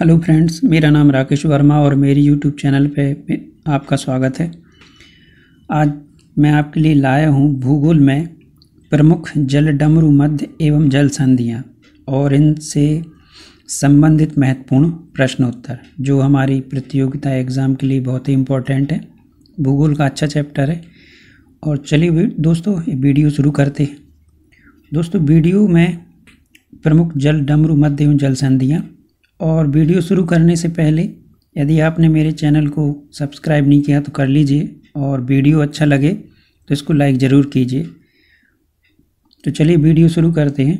hello friends मेरा नाम राकेश वर्मा और मेरी यूट्यूब चैनल पे आपका स्वागत है आज मैं आपके लिए लाया हूँ भूगोल में प्रमुख जल डमरू मध्य एवं जल संधियाँ और इनसे संबंधित महत्वपूर्ण प्रश्नोत्तर जो हमारी प्रतियोगिता एग्ज़ाम के लिए बहुत ही इम्पोर्टेंट है भूगोल का अच्छा चैप्टर है और चलिए दोस्तों वीडियो शुरू करते हैं दोस्तों वीडियो में प्रमुख जल डमरू मध्य एवं जल संधियाँ और वीडियो शुरू करने से पहले यदि आपने मेरे चैनल को सब्सक्राइब नहीं किया तो कर लीजिए और वीडियो अच्छा लगे तो इसको लाइक ज़रूर कीजिए तो चलिए वीडियो शुरू करते हैं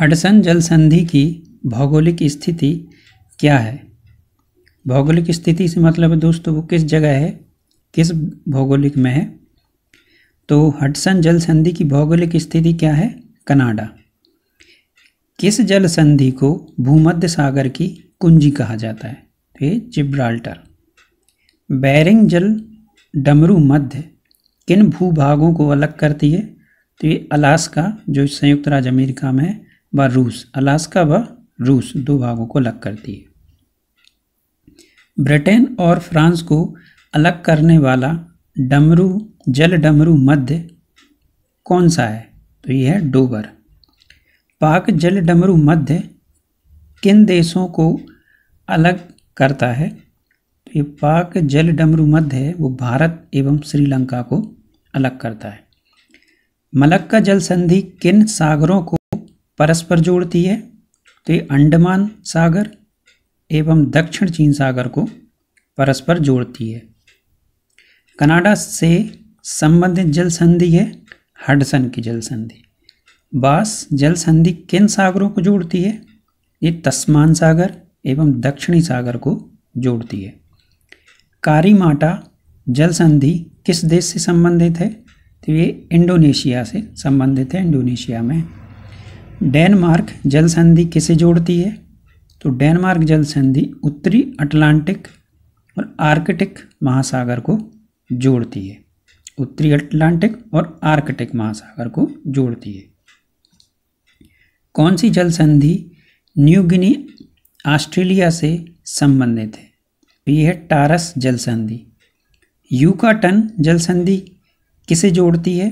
हडसन जल संधि की भौगोलिक स्थिति क्या है भौगोलिक स्थिति से मतलब है दोस्तों वो किस जगह है किस भौगोलिक में है तो हडसन जल संधि की भौगोलिक स्थिति क्या है कनाडा किस जल संधि को भूमध्य सागर की कुंजी कहा जाता है तो ये जिब्राल्टर बैरिंग जल डमरू मध्य किन भूभागों को अलग करती है तो ये अलास्का जो संयुक्त राज्य अमेरिका में है व रूस अलास्का व रूस दो भागों को अलग करती है ब्रिटेन और फ्रांस को अलग करने वाला डमरू जल डमरू मध्य कौन सा है तो ये है डोबर पाक जल डमरू मध्य किन देशों को अलग करता है तो ये पाक जल डमरू मध्य है वो भारत एवं श्रीलंका को अलग करता है मलक्का जल संधि किन सागरों को परस्पर जोड़ती है तो ये अंडमान सागर एवं दक्षिण चीन सागर को परस्पर जोड़ती है कनाडा से संबंधित जल संधि है हडसन की जल संधि बास जल संधि किन सागरों को जोड़ती है ये तस्मान सागर एवं दक्षिणी सागर को जोड़ती है कारी माटा जल संधि किस देश से संबंधित है तो ये इंडोनेशिया से संबंधित है इंडोनेशिया में डेनमार्क जल संधि किसे जोड़ती है तो डेनमार्क जल संधि उत्तरी अटलांटिक और आर्कटिक महासागर को जोड़ती है उत्तरी अटलांटिक और आर्कटिक महासागर को जोड़ती है कौन सी जल संधि न्यू गिनी ऑस्ट्रेलिया से संबंधित है तो ये है टारस जल संधि यूकाटन जल संधि किसे जोड़ती है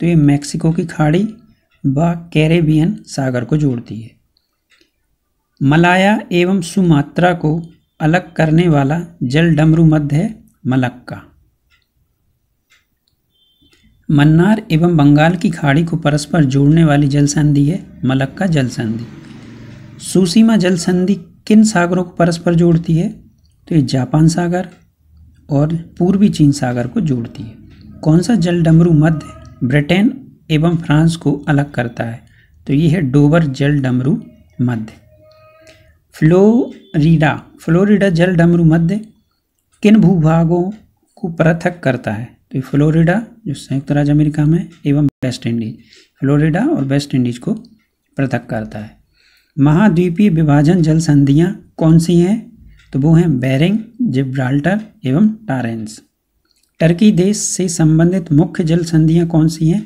तो ये मैक्सिको की खाड़ी व कैरेबियन सागर को जोड़ती है मलाया एवं सुमात्रा को अलग करने वाला जल डमरू मध्य है मलक्का मन्नार एवं बंगाल की खाड़ी को परस्पर जोड़ने वाली जल संधि है मलक्का जल संधि सुसीमा जल संधि किन सागरों को परस्पर जोड़ती है तो ये जापान सागर और पूर्वी चीन सागर को जोड़ती है कौन सा जल डमरू मध्य ब्रिटेन एवं फ्रांस को अलग करता है तो ये है डोबर जल डमरू मध्य फ्लोरिडा फ्लोरिडा जल डमरू मध्य किन भूभागों को पृथक करता है तो ये फ्लोरिडा जो संयुक्त राज्य अमेरिका में एवं वेस्ट इंडीज फ्लोरिडा और वेस्ट इंडीज को पृथक करता है महाद्वीपीय विभाजन जल संधियाँ कौन सी हैं तो वो हैं बैरिंग जिब्राल्टर एवं टारेंस टर्की देश से संबंधित मुख्य जल संधियाँ कौन सी हैं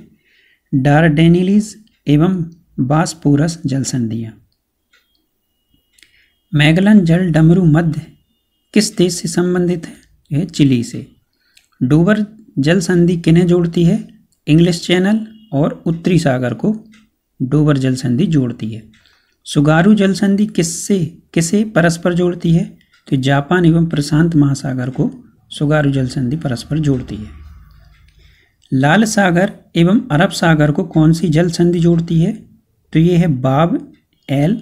डारडेनिलीज एवं बासपोरस जल संधियाँ मैगलन जल डमरू मध्य किस देश से संबंधित है यह चिली से डूबर जल संधि किन्हें जोड़ती है इंग्लिश चैनल और उत्तरी सागर को डोबर जल संधि जोड़ती है सुगारू जल संधि किससे किसे परस्पर जोड़ती है तो जापान एवं प्रशांत महासागर को सुगारू जल संधि परस्पर जोड़ती है लाल सागर एवं अरब सागर को कौन सी जल संधि जोड़ती है तो ये है बाब एल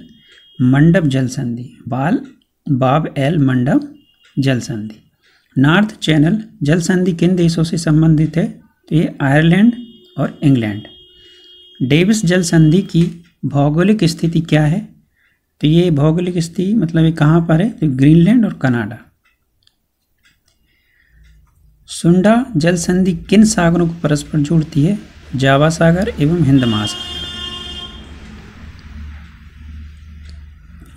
मंडप जल संधि बाल बाब एल मंडप जल संधि नॉर्थ चैनल जल संधि किन देशों से संबंधित है तो ये आयरलैंड और इंग्लैंड डेविस जल संधि की भौगोलिक स्थिति क्या है तो ये भौगोलिक स्थिति मतलब ये कहाँ पर है तो ग्रीनलैंड और कनाडा सुंडा जल संधि किन सागरों को परस्पर जोड़ती है जावा सागर एवं हिंद महासागर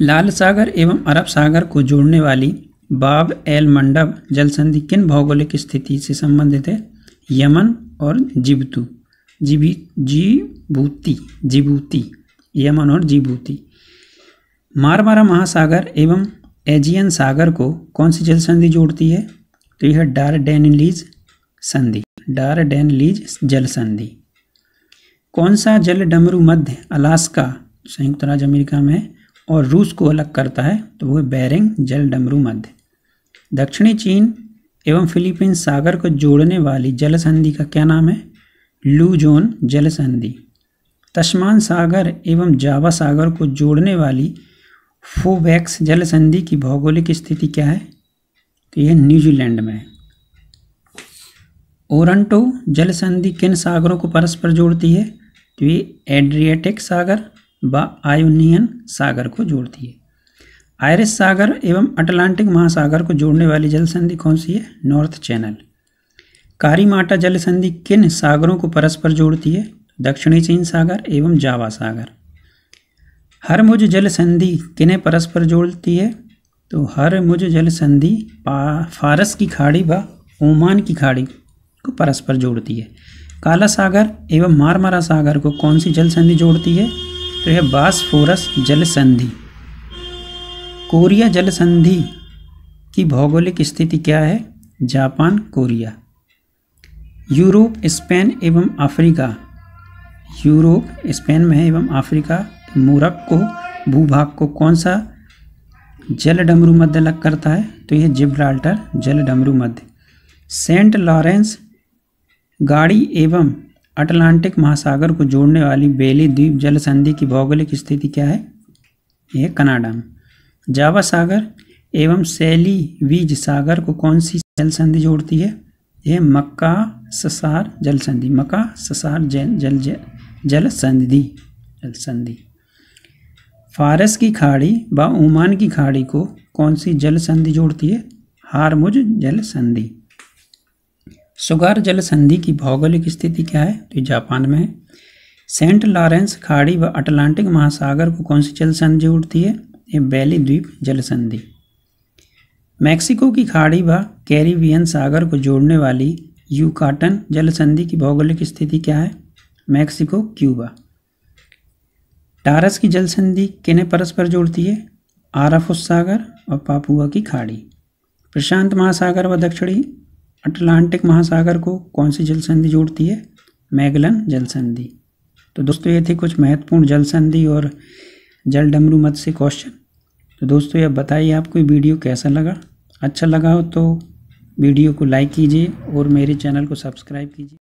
लाल सागर एवं अरब सागर को जोड़ने वाली बाब एल मंडब जल संधि किन भौगोलिक स्थिति से संबंधित है यमन और जिबतू जिबी जीबूती जिबूती यमन और जिबूति मारमारा महासागर एवं एजियन सागर को कौन सी जल संधि जोड़ती है तो यह डार डेनलीज संधि डार डेनलीज जल संधि कौन सा जल डमरू मध्य अलास्का संयुक्त राज्य अमेरिका में और रूस को अलग करता है तो वह बैरिंग जल डमरू मध्य दक्षिणी चीन एवं फिलीपींस सागर को जोड़ने वाली जल संधि का क्या नाम है लूजोन जल संधि तस्मान सागर एवं जावा सागर को जोड़ने वाली फोवैक्स जल संधि की भौगोलिक स्थिति क्या है तो यह न्यूजीलैंड में है ओरंटो जल संधि किन सागरों को परस्पर जोड़ती है तो ये एड्रियाटिक सागर व आयोनियन सागर को जोड़ती है आयरिश सागर एवं अटलांटिक महासागर को जोड़ने वाली जल संधि कौन सी है नॉर्थ चैनल कारीमाटा जल संधि किन सागरों को परस्पर जोड़ती है दक्षिणी चीन सागर एवं जावा सागर हरमुज जल संधि किन्हें परस्पर जोड़ती है तो हरमुज जल संधि फारस की खाड़ी व ओमान की खाड़ी को परस्पर जोड़ती है काला सागर एवं मारमारा सागर को कौन सी जल संधि जोड़ती है फिर है बासफोरस जल संधि कोरिया जल संधि की भौगोलिक स्थिति क्या है जापान कोरिया यूरोप स्पेन एवं अफ्रीका यूरोप स्पेन में है एवं अफ्रीका तो को भूभाग को कौन सा जल डमरू मध्य अलग करता है तो यह जिब्राल्टर जल डमरू मध्य सेंट लॉरेंस गाड़ी एवं अटलांटिक महासागर को जोड़ने वाली बेली द्वीप जल संधि की भौगोलिक स्थिति क्या है यह कनाडा में जावा सागर एवं सैली वीज सागर को कौन सी जल संधि जोड़ती है यह मक्का ससार जल संधि मक्का ससार जल जल जल संधि जल संधि फारस की खाड़ी व ओमान की खाड़ी को कौन सी जल संधि जोड़ती है हारमुज जल संधि सुगार जल संधि की भौगोलिक स्थिति क्या है तो जापान में है सेंट लॉरेंस खाड़ी व अटलांटिक महासागर को कौन सी जल संधि जोड़ती है ये बैली द्वीप जल संधि मैक्सिको की खाड़ी व कैरिबियन सागर को जोड़ने वाली यूकाटन जल संधि की भौगोलिक स्थिति क्या है मैक्सिको क्यूबा टारस की जल संधि किन्हें परस्पर जोड़ती है आराफुस सागर और पापुआ की खाड़ी प्रशांत महासागर व दक्षिणी अटलांटिक महासागर को कौन सी जल संधि जोड़ती है मैगलन जल संधि तो दोस्तों ये थे कुछ महत्वपूर्ण जल संधि और जल डमरू मत से क्वेश्चन तो दोस्तों ये बताइए आपको वीडियो कैसा लगा अच्छा लगा हो तो वीडियो को लाइक कीजिए और मेरे चैनल को सब्सक्राइब कीजिए